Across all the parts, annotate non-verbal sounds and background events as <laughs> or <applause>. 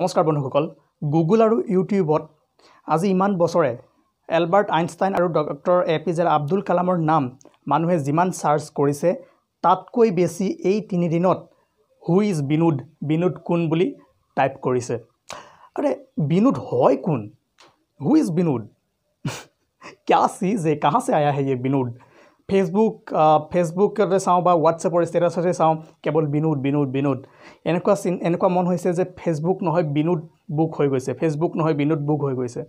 নমস্কাৰ বন্ধুসকল গুগল আৰু ইউটিউবত আজি ইমান বছৰে এলবাৰ্ট আইনষ্টাইন আৰু doctor A P J Abdul কালামৰ নাম মানুহে যিমান চাৰ্চ কৰিছে তাতকৈ বেছি এই তিনিদিনত হু ইজ বিনোদ বিনোদ কোন বুলি টাইপ কৰিছে আৰে বিনোদ হয় কোন হু ইজ বিনোদ <laughs> ক্যা চি যে কাহাছে আয়া হে বিনোদ ফেচবুক ফেচবুকতে চাওঁ বা হোৱাটছএপৰ ষ্টেটাছতে চাওঁ কেৱল বিনোদ বিনোদ বিনোদ এনেকুৱা চিন এনেকুৱা মন হৈছে যে ফেচবুক নহয় বিনোদ বুক হৈ গৈছে ফেচবুক নহয় বিনোদ বুক হৈ গৈছে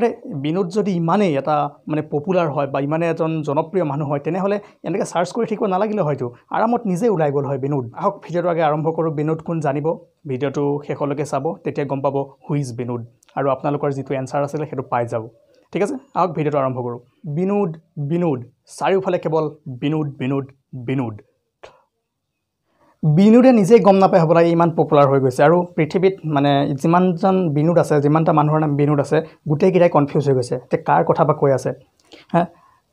আৰে বিনোদ যদি ইমানেই এটা মানে পপুলাৰ হয় বা ইমানেই এজন জনপ্ৰিয় মানুহ হয় তেনেহ'লে এনেকৈ ছাৰ্চ কৰি থাকিব নালাগিলে হয়তো আৰামত নিজে ওলাই গ'ল হয় বিনোদ আহক ভিডিঅ'টো আগে আৰম্ভ কৰোঁ বিনোদ কোন জানিব ভিডিঅ'টো শেষলৈকে চাব তেতিয়া গম পাব হুইজ বিনোদ আৰু আপোনালোকৰ যিটো এনচাৰ আছিলে সেইটো পাই যাব ঠিক আছে আহক ভিডিঅ'টো আৰম্ভ কৰোঁ বিনোদ বিনোদ চাৰিওফালে কেৱল বিনোদ বিনোদ বিনোদ বিনোদে নিজেই গম নাপায় হ'ব লাগে ইমান পপুলাৰ হৈ গৈছে আৰু পৃথিৱীত মানে যিমানজন বিনোদ আছে যিমানটা মানুহৰ নাম বিনোদ আছে গোটেইকেইটাই কনফিউজ হৈ গৈছে এতিয়া কাৰ কথা বা কৈ আছে হা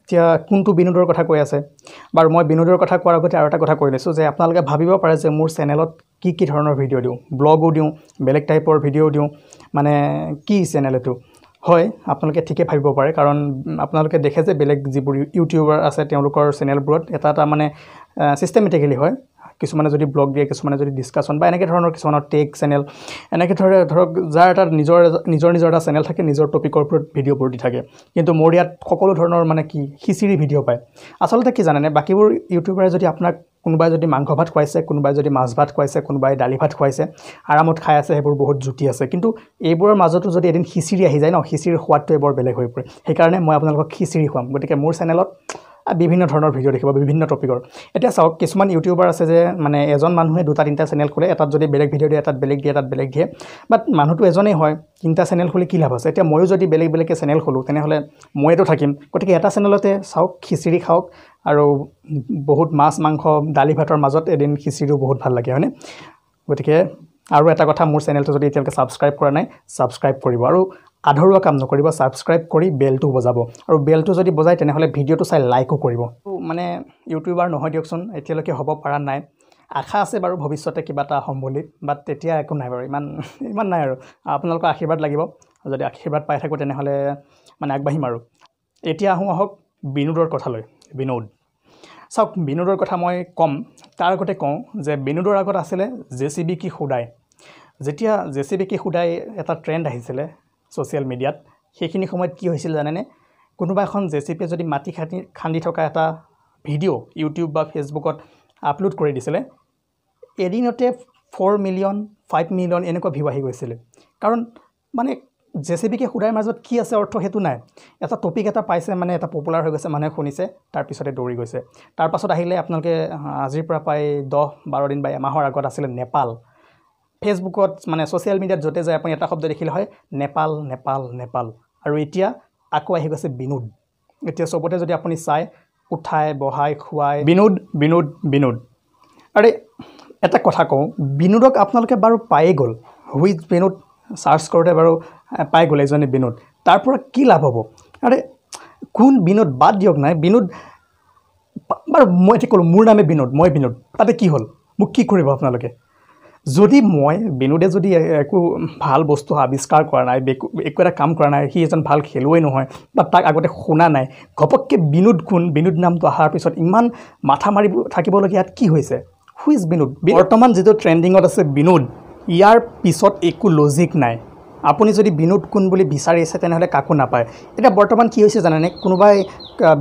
এতিয়া কোনটো বিনোদৰ কথা কৈ আছে বাৰু মই বিনোদৰ কথা কোৱাৰ আগতে আৰু এটা কথা কৈ লৈছোঁ যে আপোনালোকে ভাবিব পাৰে যে মোৰ চেনেলত কি কি ধৰণৰ ভিডিঅ' দিওঁ ব্লগো দিওঁ বেলেগ টাইপৰ ভিডিঅ' দিওঁ মানে কি চেনেল এইটো হয় আপোনালোকে ঠিকে ভাবিব পাৰে কাৰণ আপোনালোকে দেখে যে বেলেগ যিবোৰ ইউটিউবাৰ আছে তেওঁলোকৰ চেনেলবোৰত এটা এটা মানে চিষ্টেমেটিকেলি হয় কিছুমানে যদি ব্লগ দিয়ে কিছুমানে যদি ডিছকাশ্যন বা এনেকৈ ধৰণৰ কিছুমানৰ টেক চেনেল এনেকৈ ধৰে ধৰক যাৰ এটা নিজৰ নিজৰ নিজৰ এটা চেনেল থাকে নিজৰ টপিকৰ ওপৰত ভিডিঅ'বোৰ দি থাকে কিন্তু মোৰ ইয়াত সকলো ধৰণৰ মানে কি সিঁচিৰি ভিডিঅ' পায় আচলতে কি জানেনে বাকীবোৰ ইউটিউবাৰে যদি আপোনাক কোনোবাই যদি মাংস ভাত খুৱাইছে কোনোবাই যদি মাছ ভাত খুৱাইছে কোনোবাই দালি ভাত খুৱাইছে আৰামত খাই আছে সেইবোৰ বহুত জুতি আছে কিন্তু এইবোৰৰ মাজতো যদি এদিন খিচিৰি আহি যায় ন খিচিৰিৰ সোৱাদটোৱে বৰ বেলেগ হৈ পৰে সেইকাৰণে মই আপোনালোকক খিচিৰি খুৱাম গতিকে মোৰ চেনেলত বিভিন্ন ধৰণৰ ভিডিঅ' দেখিব বিভিন্ন টপিকৰ এতিয়া চাওক কিছুমান ইউটিউবাৰ আছে যে মানে এজন মানুহে দুটা তিনিটা চেনেল খোলে এটাত যদি বেলেগ ভিডিঅ' দিয়ে এটাত বেলেগ দিয়ে এটাত বেলেগ দিয়ে বাট মানুহটো এজনেই হয় তিনিটা চেনেল খুলি কি লাভ আছে এতিয়া ময়ো যদি বেলেগ বেলেগকৈ চেনেল খোলোঁ তেনেহ'লে ময়েতো থাকিম গতিকে এটা চেনেলতে চাওক খিচিৰি খাওক আৰু বহুত মাছ মাংস দালি ভাতৰ মাজত এদিন খিচিৰিও বহুত ভাল লাগে হয়নে গতিকে আৰু এটা কথা মোৰ চেনেলটো যদি এতিয়ালৈকে ছাবস্ক্ৰাইব কৰা নাই ছাবস্ক্ৰাইব কৰিব আৰু আধৰুৱা কাম নকৰিব ছাবস্ক্ৰাইব কৰি বেলটো বজাব আৰু বেলটো যদি বজায় তেনেহ'লে ভিডিঅ'টো চাই লাইকো কৰিব মানে ইউটিউবাৰ নহয় দিয়কচোন এতিয়ালৈকে হ'ব পৰা নাই আশা আছে বাৰু ভৱিষ্যতে কিবা এটা হ'ম বুলি বাট তেতিয়া একো নাই বাৰু ইমান ইমান নাই আৰু আপোনালোকৰ আশীৰ্বাদ লাগিব যদি আশীৰ্বাদ পাই থাকোঁ তেনেহ'লে মানে আগবাঢ়িম আৰু এতিয়া আহোঁ আহক বিনোদৰ কথালৈ বিনোদ চাওক বিনোদৰ কথা মই ক'ম তাৰ আগতে কওঁ যে বিনোদৰ আগত আছিলে জে চি বি কি সুদায় যেতিয়া জে চি বি কি সুদায় এটা ট্ৰেণ্ড আহিছিলে ছ'চিয়েল মিডিয়াত সেইখিনি সময়ত কি হৈছিল জানেনে কোনোবা এখন জে চি পিয়ে যদি মাটি খান্দি খান্দি থকা এটা ভিডিঅ' ইউটিউব বা ফেচবুকত আপলোড কৰি দিছিলে এদিনতে ফ'ৰ মিলিয়ন ফাইভ মিলিয়ন এনেকুৱা ভিউ আহি গৈছিলে কাৰণ মানে জে চি বিকে সোধাৰ মাজত কি আছে অৰ্থ সেইটো নাই এটা টপিক এটা পাইছে মানে এটা পপুলাৰ হৈ গৈছে মানুহে শুনিছে তাৰপিছতে দৌৰি গৈছে তাৰপাছত আহিলে আপোনালোকে আজিৰ পৰা প্ৰায় দহ বাৰ দিন বা এমাহৰ আগত আছিলে নেপাল ফেচবুকত মানে ছ'চিয়েল মিডিয়াত য'তে যায় আপুনি এটা শব্দ দেখিলে হয় নেপাল নেপাল নেপাল আৰু এতিয়া আকৌ আহি গৈছে বিনোদ এতিয়া চবতে যদি আপুনি চাই উঠাই বহাই খুৱাই বিনোদ বিনোদ বিনোদ আৰে এটা কথা কওঁ বিনোদক আপোনালোকে বাৰু পায়েই গ'ল হুইথ বিনোদ চাৰ্চ কৰোঁতে বাৰু পাই গ'ল এজনী বিনোদ তাৰ পৰা কি লাভ হ'ব আৰে কোন বিনোদ বাদ দিয়ক নাই বিনোদ বাৰু মই এতিয়া ক'লোঁ মোৰ নামে বিনোদ মই বিনোদ তাতে কি হ'ল মোক কি কৰিব আপোনালোকে যদি মই বিনোদে যদি একো ভাল বস্তু আৱিষ্কাৰ কৰা নাই একো এটা কাম কৰা নাই সি এজন ভাল খেলুৱৈ নহয় বা তাক আগতে শুনা নাই ঘপককৈ বিনোদ কোন বিনোদ নামটো অহাৰ পিছত ইমান মাথা মাৰিব থাকিবলগীয়াত কি হৈছে হুইজ বিনোদ বৰ্তমান যিটো ট্ৰেণ্ডিঙত আছে বিনোদ ইয়াৰ পিছত একো লজিক নাই আপুনি যদি বিনোদ কোন বুলি বিচাৰি আছে তেনেহ'লে কাকো নাপায় এতিয়া বৰ্তমান কি হৈছে জানেনে কোনোবাই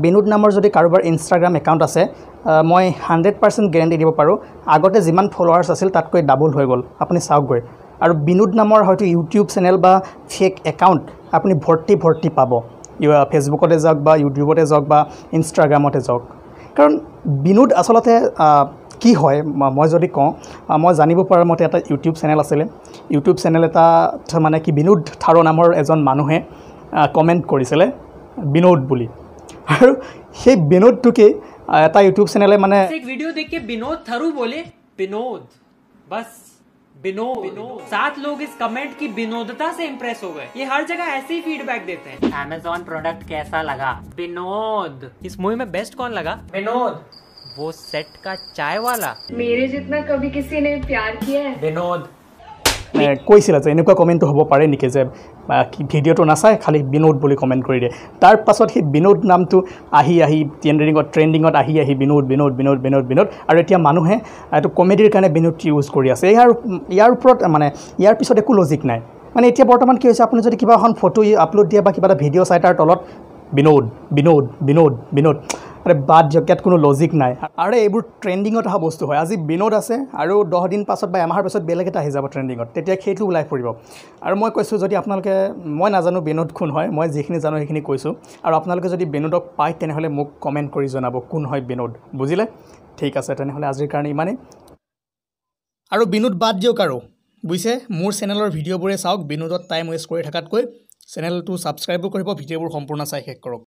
বিনোদ নামৰ যদি কাৰোবাৰ ইনষ্টাগ্ৰাম একাউণ্ট আছে মই হাণ্ড্ৰেড পাৰ্চেণ্ট গেৰেণ্টি দিব পাৰোঁ আগতে যিমান ফলোৱাৰ্ছ আছিল তাতকৈ ডাবল হৈ গ'ল আপুনি চাওকগৈ আৰু বিনোদ নামৰ হয়তো ইউটিউব চেনেল বা ফেক একাউণ্ট আপুনি ভৰ্তি ভৰ্তি পাব ফেচবুকতে যাওক বা ইউটিউবতে যাওক বা ইনষ্টাগ্ৰামতে যাওক কাৰণ বিনোদ আচলতে কি হয় মই যদি কওঁ মই জানিব পৰা মতে এটা ইউটিউব চেনেল আছিলে ইউটিউব চেনেল এটাত মানে কি বিনোদ থাৰো নামৰ এজন মানুহে কমেণ্ট কৰিছিলে বিনোদ বুলি আৰু সেই বিনোদটোকে এটা ইউটিউব চেনেলে মানে ভিডিঅ' দেখি বিনোদ থাৰো বোলে বিনোদ বাছ विनोद सात लोग इस कमेंट की विनोदता से इम्प्रेस हो गए ये हर जगह ऐसे ही फीडबैक देते हैं अमेजोन प्रोडक्ट कैसा लगा विनोद इस मूवी में बेस्ट कौन लगा विनोद वो सेट का चाय वाला मेरे जितना कभी किसी ने प्यार किया है विनोद কৈছিল যে এনেকুৱা কমেণ্টটো হ'ব পাৰে নেকি যে ভিডিঅ'টো নাচায় খালি বিনোদ বুলি কমেণ্ট কৰি দিয়ে তাৰপাছত সেই বিনোদ নামটো আহি আহি ট্ৰেণ্ডিঙত ট্ৰেণ্ডিঙত আহি আহি বিনোদ বিনোদ বিনোদ বিনোদ বিনোদ আৰু এতিয়া মানুহে এইটো কমেডিৰ কাৰণে বিনোদটো ইউজ কৰি আছে ইয়াৰ ইয়াৰ ওপৰত মানে ইয়াৰ পিছত একো লজিক নাই মানে এতিয়া বৰ্তমান কি হৈছে আপুনি যদি কিবা এখন ফটো আপলোড দিয়ে বা কিবা এটা ভিডিঅ' চাই তাৰ তলত বিনোদ বিনোদ বিনোদ বিনোদ মানে বাদ দিয়ক ইয়াত কোনো লজিক নাই আৰু এইবোৰ ট্ৰেণ্ডিঙত অহা বস্তু হয় আজি বিনোদ আছে আৰু দহ দিন পাছত বা এমাহৰ পাছত বেলেগ এটা আহি যাব ট্ৰেণ্ডিঙত তেতিয়া সেইটো ওলাই পৰিব আৰু মই কৈছোঁ যদি আপোনালোকে মই নাজানো বিনোদ কোন হয় মই যিখিনি জানো সেইখিনি কৈছোঁ আৰু আপোনালোকে যদি বিনোদক পায় তেনেহ'লে মোক কমেণ্ট কৰি জনাব কোন হয় বিনোদ বুজিলে ঠিক আছে তেনেহ'লে আজিৰ কাৰণে ইমানেই আৰু বিনোদ বাদ দিয়ক আৰু বুজিছে মোৰ চেনেলৰ ভিডিঅ'বোৰে চাওক বিনোদত টাইম ৱেষ্ট কৰি থকাতকৈ চেনেলটো ছাবস্ক্ৰাইবো কৰিব ভিডিঅ'বোৰ সম্পূৰ্ণ চাই শেষ কৰক